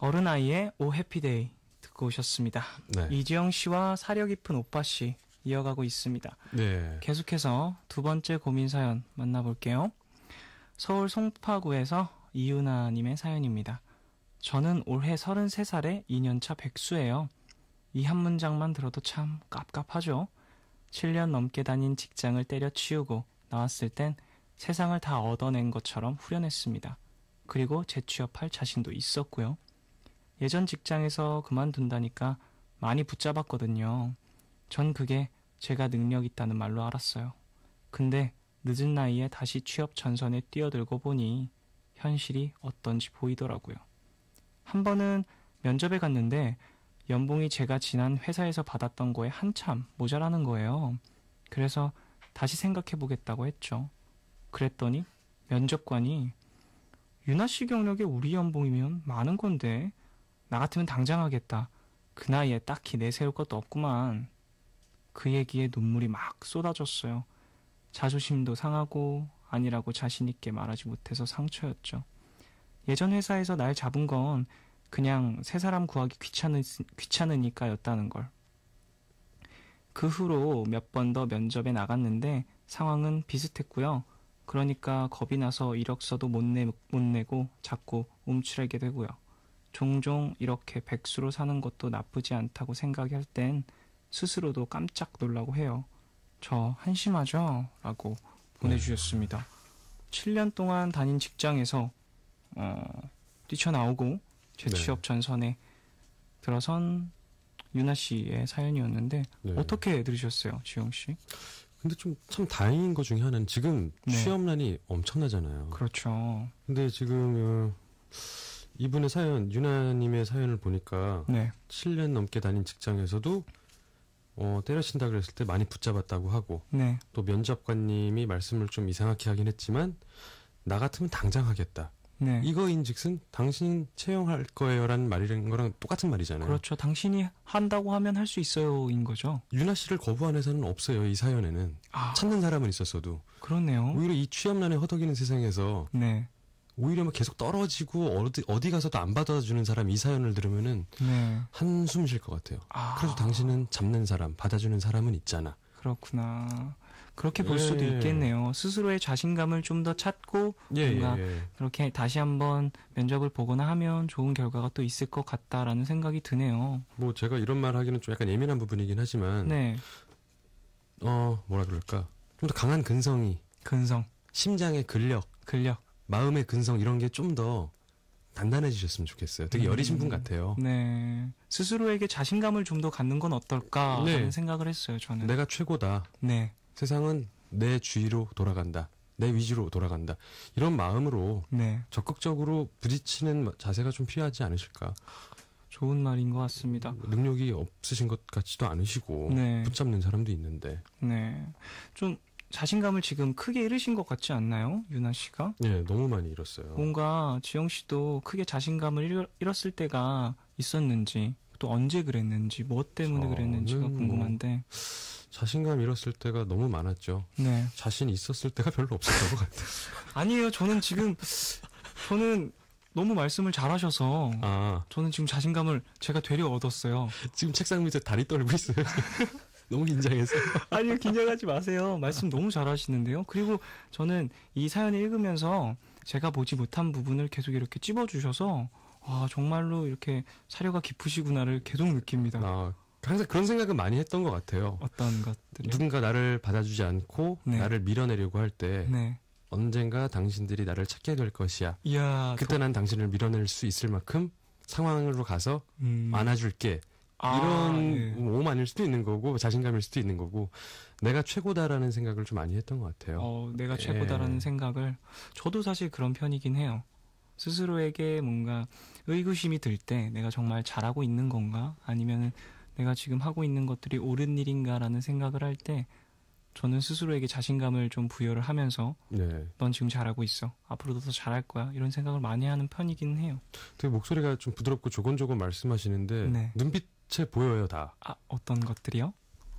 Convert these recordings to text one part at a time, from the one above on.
어른아이의 오 해피데이 듣고 오셨습니다. 네. 이지영 씨와 사려 깊은 오빠 씨 이어가고 있습니다. 네. 계속해서 두 번째 고민 사연 만나볼게요. 서울 송파구에서 이윤아님의 사연입니다. 저는 올해 33살에 2년차 백수예요. 이 한 문장만 들어도 참 깝깝하죠. 7년 넘게 다닌 직장을 때려치우고 나왔을 땐 세상을 다 얻어낸 것처럼 후련했습니다. 그리고 재취업할 자신도 있었고요. 예전 직장에서 그만둔다니까 많이 붙잡았거든요. 전 그게 제가 능력 있다는 말로 알았어요. 근데 늦은 나이에 다시 취업 전선에 뛰어들고 보니 현실이 어떤지 보이더라고요. 한 번은 면접에 갔는데 연봉이 제가 지난 회사에서 받았던 거에 한참 모자라는 거예요. 그래서 다시 생각해 보겠다고 했죠. 그랬더니 면접관이 유나 씨 경력에 우리 연봉이면 많은 건데 나 같으면 당장 하겠다. 그 나이에 딱히 내세울 것도 없구만. 그 얘기에 눈물이 막 쏟아졌어요. 자존심도 상하고 아니라고 자신있게 말하지 못해서 상처였죠. 예전 회사에서 날 잡은 건 그냥 새 사람 구하기 귀찮으, 귀찮으니까였다는 걸. 그 후로 몇 번 더 면접에 나갔는데 상황은 비슷했고요. 그러니까 겁이 나서 이력서도 못, 내, 못 내고 자꾸 움츠러게 되고요. 종종 이렇게 백수로 사는 것도 나쁘지 않다고 생각할 땐 스스로도 깜짝 놀라고 해요. 저 한심하죠? 라고 보내주셨습니다. 네. 7년 동안 다닌 직장에서 어, 뛰쳐나오고 재취업 네. 전선에 들어선 유나 씨의 사연이었는데 네. 어떻게 들으셨어요, 지영 씨? 근데 좀 참 다행인 것 중에 하나는 지금 네. 취업난이 엄청나잖아요. 그렇죠. 근데 지금 어... 이분의 사연, 유나님의 사연을 보니까 네. 7년 넘게 다닌 직장에서도 어, 때려친다 그랬을 때 많이 붙잡았다고 하고 네. 또 면접관님이 말씀을 좀 이상하게 하긴 했지만 나 같으면 당장 하겠다. 네. 이거인즉슨 당신 채용할 거예요라는 말이란 거랑 똑같은 말이잖아요. 그렇죠. 당신이 한다고 하면 할 수 있어요인 거죠. 유나 씨를 거부한 회사는 없어요. 이 사연에는 아. 찾는 사람은 있었어도. 그렇네요. 오히려 이 취업난에 허덕이는 세상에서 네. 오히려 막 뭐 계속 떨어지고 어디 어디 가서도 안 받아주는 사람 이 사연을 들으면은 네. 한숨 쉴 것 같아요. 아. 그래서 당신은 잡는 사람, 받아주는 사람은 있잖아. 그렇구나. 그렇게 볼 예, 수도 있겠네요. 스스로의 자신감을 좀 더 찾고 예, 뭔가 예, 예. 그렇게 다시 한번 면접을 보거나 하면 좋은 결과가 또 있을 것 같다라는 생각이 드네요. 뭐 제가 이런 말 하기는 좀 약간 예민한 부분이긴 하지만 네. 어 뭐라 그럴까 좀 더 강한 근성이 근성 심장의 근력 근력 마음의 근성 이런 게 좀 더 단단해지셨으면 좋겠어요. 되게 여리신 분 음. 같아요. 네. 스스로에게 자신감을 좀 더 갖는 건 어떨까 네. 하는 네. 생각을 했어요, 저는. 내가 최고다. 네. 세상은 내 주위로 돌아간다. 내 위주로 돌아간다. 이런 마음으로 네. 적극적으로 부딪히는 자세가 좀 필요하지 않으실까. 좋은 말인 것 같습니다. 능력이 없으신 것 같지도 않으시고 네. 붙잡는 사람도 있는데. 네. 좀 자신감을 지금 크게 잃으신 것 같지 않나요, 유나 씨가? 네, 너무 많이 잃었어요. 뭔가 지영 씨도 크게 자신감을 잃었을 때가 있었는지 또 언제 그랬는지 무엇 뭐 때문에 그랬는지가 궁금한데 자신감 잃었을 때가 너무 많았죠. 네. 자신 있었을 때가 별로 없었던 것 같아요. 아니에요, 저는 지금 저는 너무 말씀을 잘하셔서 아. 저는 지금 자신감을 제가 되려 얻었어요. 지금 책상 밑에 다리 떨고 있어요. 너무 긴장해서 아니요, 긴장하지 마세요. 말씀 너무 잘하시는데요. 그리고 저는 이 사연을 읽으면서 제가 보지 못한 부분을 계속 이렇게 찝어주셔서 와, 아, 정말로 이렇게 사려가 깊으시구나를 계속 느낍니다. 아, 항상 그런 생각을 많이 했던 것 같아요. 어떤 것들 누군가 나를 받아주지 않고 네. 나를 밀어내려고 할때 네. 언젠가 당신들이 나를 찾게 될 것이야. 이야, 그때 더... 난 당신을 밀어낼 수 있을 만큼 상황으로 가서 음... 안아줄게. 아, 이런 네. 예. 오만 아닐 수도 있는 거고 자신감일 수도 있는 거고 내가 최고다라는 생각을 좀 많이 했던 것 같아요. 어, 내가 예. 최고다라는 예. 생각을 저도 사실 그런 편이긴 해요. 스스로에게 뭔가 의구심이 들 때 내가 정말 잘하고 있는 건가 아니면 내가 지금 하고 있는 것들이 옳은 일인가라는 생각을 할 때 저는 스스로에게 자신감을 좀 부여를 하면서 네. 넌 지금 잘하고 있어 앞으로도 더 잘할 거야 이런 생각을 많이 하는 편이긴 해요. 되게 목소리가 좀 부드럽고 조곤조곤 말씀하시는데 네. 눈빛 빛 보여요 다. 아 어떤 것들이요?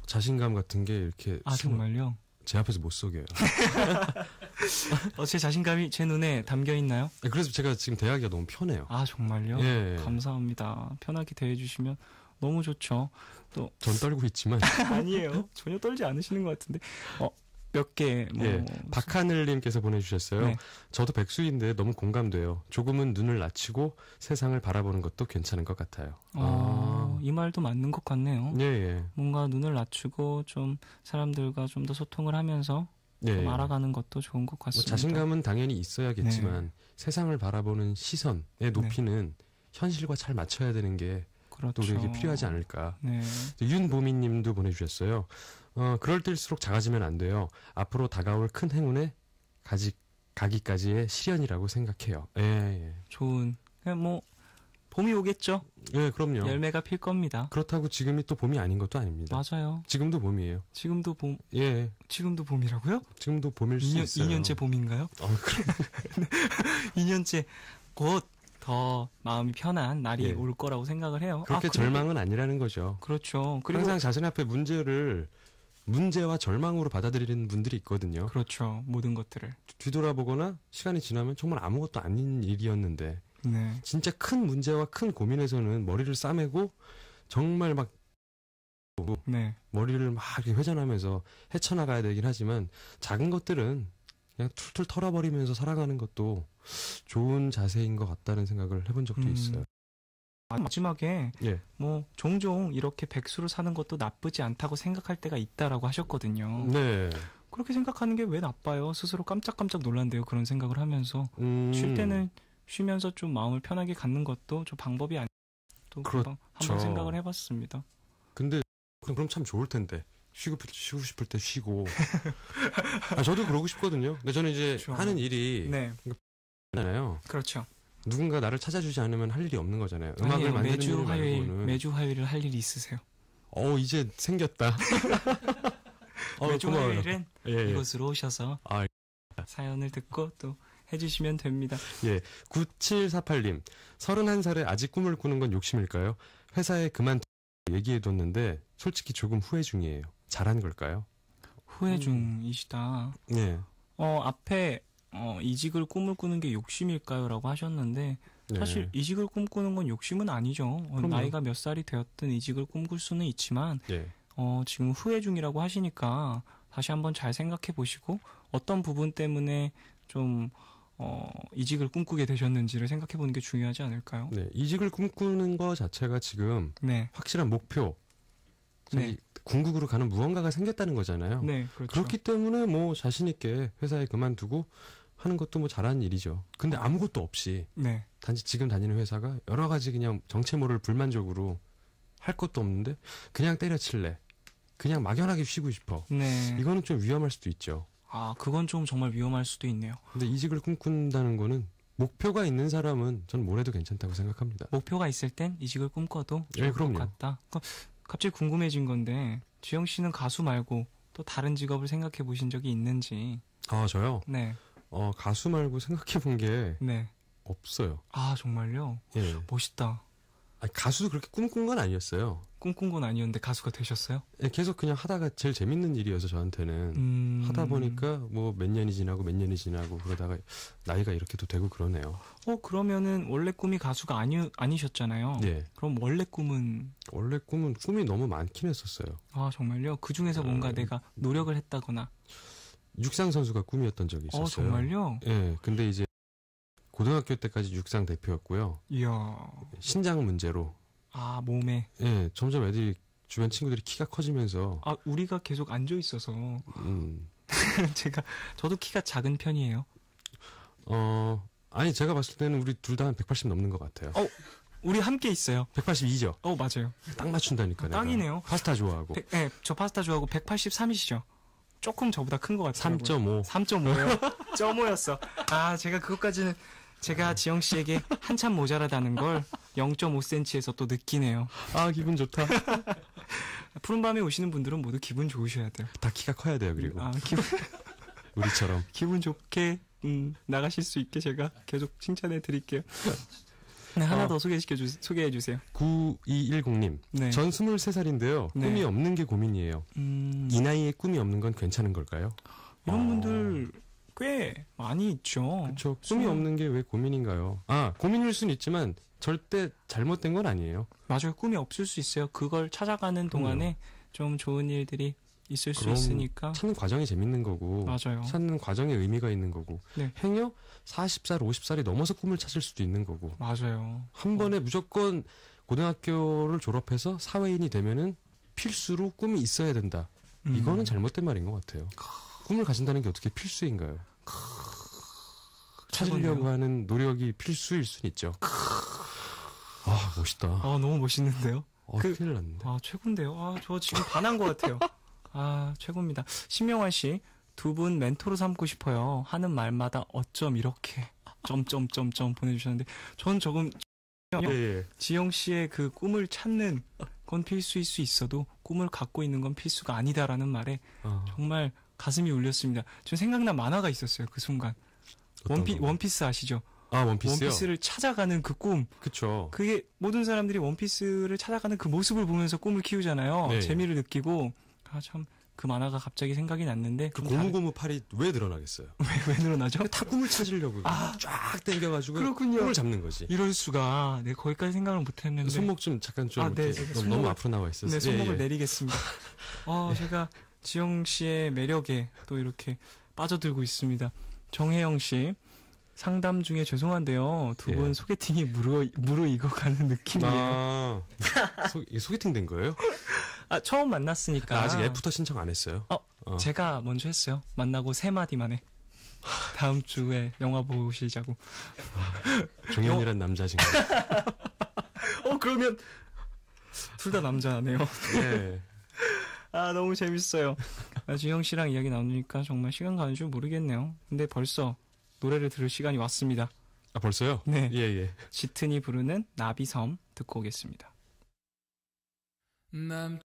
자신감 같은 게 이렇게 아 정말요? 제 앞에서 못 속여요. 어, 제 자신감이 제 눈에 담겨 있나요? 네, 그래서 제가 지금 대하기가 너무 편해요. 아 정말요? 예, 예. 감사합니다. 편하게 대해주시면 너무 좋죠. 또 전 떨고 있지만 아니에요. 전혀 떨지 않으시는 것 같은데. 어. 몇 개, 뭐. 예, 박하늘님께서 보내주셨어요. 네. 저도 백수인데 너무 공감돼요. 조금은 눈을 낮추고 세상을 바라보는 것도 괜찮은 것 같아요. 아. 아. 이 말도 맞는 것 같네요. 예, 예. 뭔가 눈을 낮추고 좀 사람들과 좀 더 소통을 하면서 네. 좀 알아가는 것도 좋은 것 뭐 같습니다. 뭐 자신감은 당연히 있어야겠지만 네. 세상을 바라보는 시선의 네. 높이는 네. 현실과 잘 맞춰야 되는 게 그렇죠. 노력이 필요하지 않을까. 네. 윤보미님도 보내주셨어요. 어, 그럴 때일수록 작아지면 안 돼요. 앞으로 다가올 큰 행운에 가지, 가기까지의 시련이라고 생각해요. 예, 예. 좋은. 네, 뭐 봄이 오겠죠. 예, 그럼요. 열매가 필 겁니다. 그렇다고 지금이 또 봄이 아닌 것도 아닙니다. 맞아요. 지금도 봄이에요. 지금도 봄. 예. 지금도 봄이라고요? 지금도 봄일 수 2년, 있어요. 2년째 봄인가요? 어, 그래. 2년째 곧 더 마음이 편한 날이 예. 올 거라고 생각을 해요. 그렇게 아, 절망은 아니라는 거죠. 그렇죠. 그리고 항상 자신 앞에 문제를 문제와 절망으로 받아들이는 분들이 있거든요. 그렇죠. 모든 것들을 뒤돌아보거나 시간이 지나면 정말 아무것도 아닌 일이었는데 네. 진짜 큰 문제와 큰 고민에서는 머리를 싸매고 정말 막 네. 머리를 막 회전하면서 헤쳐나가야 되긴 하지만 작은 것들은 그냥 툴툴 털어버리면서 살아가는 것도 좋은 자세인 것 같다는 생각을 해본 적도 음. 있어요. 아, 마지막에 예. 뭐 종종 이렇게 백수로 사는 것도 나쁘지 않다고 생각할 때가 있다라고 하셨거든요. 네. 그렇게 생각하는 게 왜 나빠요? 스스로 깜짝깜짝 놀란대요. 그런 생각을 하면서 음. 쉴 때는 쉬면서 좀 마음을 편하게 갖는 것도 좀 방법이 아니 또 그렇죠. 한번 생각을 해봤습니다. 근데 그럼 참 좋을 텐데 쉬고, 쉬고 싶을 때 쉬고. 아, 저도 그러고 싶거든요. 근데 저는 이제 그렇죠. 하는 일이 네. 잖아요. 그러니까 그렇죠. 누군가 나를 찾아주지 않으면 할 일이 없는 거잖아요. 음악을 아니에요. 만드는 매주 화요일 매주 화요일을 할 일이 있으세요. 어 이제 생겼다. 어, 매주 고마워요. 화요일은 예, 예. 이곳으로 오셔서 아, 예. 사연을 듣고 또 해주시면 됩니다. 예. 9748님, 31살에 아직 꿈을 꾸는 건 욕심일까요? 회사에 그만 얘기해뒀는데, 솔직히 조금 후회 중이에요. 잘한 걸까요? 후회 음. 중이시다. 음. 어, 앞에, 어, 이직을 꿈을 꾸는 게 욕심일까요? 라고 하셨는데, 네. 사실 네. 이직을 꿈꾸는 건 욕심은 아니죠. 그럼요. 나이가 몇 살이 되었든 이직을 꿈꿀 수는 있지만 네. 어, 지금 후회 중이라고 하시니까 다시 한번 잘 생각해 보시고 어떤 부분 때문에 좀 어, 이직을 꿈꾸게 되셨는지를 생각해 보는 게 중요하지 않을까요? 네, 이직을 꿈꾸는 것 자체가 지금 네. 확실한 목표. 네. 궁극으로 가는 무언가가 생겼다는 거잖아요. 네, 그렇죠. 그렇기 때문에 뭐 자신 있게 회사에 그만두고 하는 것도 뭐 잘하는 일이죠. 근데 어. 아무것도 없이 네. 단지 지금 다니는 회사가 여러 가지 그냥 정체 모를 불만족으로 할 것도 없는데 그냥 때려칠래. 그냥 막연하게 쉬고 싶어. 네. 이거는 좀 위험할 수도 있죠. 아, 그건 좀 정말 위험할 수도 있네요. 근데 이직을 꿈꾼다는 거는 목표가 있는 사람은 저는 뭘 해도 괜찮다고 생각합니다. 목표가 있을 땐 이직을 꿈꿔도 네, 좋을 예, 그럼요. 것 같다. 그, 갑자기 궁금해진 건데 주영 씨는 가수 말고 또 다른 직업을 생각해 보신 적이 있는지. 아, 저요? 네. 어, 가수 말고 생각해 본게 네. 없어요. 아, 정말요? 예. 멋있다. 아니, 가수도 그렇게 꿈꾼 건 아니었어요. 꿈꾼 건 아니었는데 가수가 되셨어요? 예, 계속 그냥 하다가 제일 재밌는 일이어서 저한테는 음... 하다 보니까 뭐 몇 년이 지나고 몇 년이 지나고 그러다가 나이가 이렇게도 되고 그러네요. 어 그러면은 원래 꿈이 가수가 아니 아니셨잖아요. 네. 그럼 원래 꿈은 원래 꿈은 꿈이 너무 많긴 했었어요. 아 정말요? 그 중에서 뭔가 아... 내가 노력을 했다거나 육상 선수가 꿈이었던 적이 어, 있었어요. 어 정말요? 예. 근데 이제 고등학교 때까지 육상 대표였고요. 이야. 신장 문제로. 아, 몸에. 예, 점점 애들이 주변 친구들이 키가 커지면서 아, 우리가 계속 앉아 있어서 음. 제가 저도 키가 작은 편이에요. 어, 아니 제가 봤을 때는 우리 둘 다 한 180 넘는 것 같아요. 어, 우리 함께 있어요. 182죠. 어, 맞아요. 딱 맞춘다니까요. 아, 땅이네요. 파스타 좋아하고. 백, 네, 저 파스타 좋아하고 183이시죠. 조금 저보다 큰 것 같아요. 3.5. 3.5요? 3.5였어. 아, 제가 그것까지는 제가 지영 씨에게 한참 모자라다는 걸 0.5cm에서 또 느끼네요. 아 기분 좋다. 푸른 밤에 오시는 분들은 모두 기분 좋으셔야 돼요. 다 키가 커야 돼요. 그리고 아, 기분, 우리처럼 기분 좋게 음, 나가실 수 있게 제가 계속 칭찬해 드릴게요. 네, 하나 어, 더 소개시켜 주, 소개해 주세요. 9210님. 네. 전 23살인데요. 네. 꿈이 없는 게 고민이에요. 음... 이 나이에 꿈이 없는 건 괜찮은 걸까요? 이런 어... 분들 꽤 많이 있죠. 그렇죠. 꿈이 없는 게 왜 고민인가요? 아 고민일 수는 있지만 절대 잘못된 건 아니에요. 맞아요. 꿈이 없을 수 있어요. 그걸 찾아가는 동안에 음. 좀 좋은 일들이 있을 수 있으니까 찾는 과정이 재밌는 거고 맞아요. 찾는 과정에 의미가 있는 거고 네. 행여 40살 50살이 넘어서 꿈을 찾을 수도 있는 거고 맞아요 한 어. 번에 무조건 고등학교를 졸업해서 사회인이 되면은 필수로 꿈이 있어야 된다 음. 이거는 잘못된 말인 것 같아요 꿈을 가진다는 게 어떻게 필수인가요 찾으려고 하는 노력이 필수일 순 있죠. 아 멋있다. 아 너무 멋있는데요. 어, 그, 큰일 났네. 아 최고인데요. 아저 지금 반한 것 같아요. 아 최고입니다. 신명환 씨두 분 멘토로 삼고 싶어요. 하는 말마다 어쩜 이렇게 점점점점 보내주셨는데 전 조금 예, 예. 지영 씨의 그 꿈을 찾는 건 필수일 수 있어도 꿈을 갖고 있는 건 필수가 아니다라는 말에 어. 정말 가슴이 울렸습니다. 저 생각난 만화가 있었어요. 그 순간. 원피, 원피스 아시죠? 아, 원피스요? 원피스를 찾아가는 그 꿈. 그쵸. 그게 모든 사람들이 원피스를 찾아가는 그 모습을 보면서 꿈을 키우잖아요. 네. 재미를 느끼고. 아, 참. 그 만화가 갑자기 생각이 났는데 그 고무고무 팔이 왜 늘어나겠어요? 왜, 왜 늘어나죠? 다 꿈을 찾으려고 아, 쫙 당겨가지고 그렇군요. 꿈을 잡는 거지. 이럴 수가. 네, 거기까지 생각을 못했는데 손목 좀 잠깐 좀 아, 네, 네 너무, 손목을, 앞으로 나와 있었어요. 네, 손목을 예, 예. 내리겠습니다. 어, 네. 제가 지영 씨의 매력에 또 이렇게 빠져들고 있습니다. 정혜영 씨. 상담 중에 죄송한데요. 두분 예. 소개팅이 무르, 무르익어가는 느낌이에요. 아, 소, 소개팅 된 거예요? 아, 처음 만났으니까. 아, 아직 애프터 신청 안 했어요. 어, 어. 제가 먼저 했어요. 만나고 세 마디만에. 다음 주에 영화 보시자고. 종현이란 남자신가? 어, 그러면 둘 다 남자네요. 예. 아, 너무 재밌어요. 아, 주영 씨랑 이야기 나누니까 정말 시간 가는 줄 모르겠네요. 근데 벌써 노래를 들을 시간이 왔습니다. 아, 벌써요? 네. 예, 예. 짙은이 부르는 나비섬 듣고 오겠습니다. 남...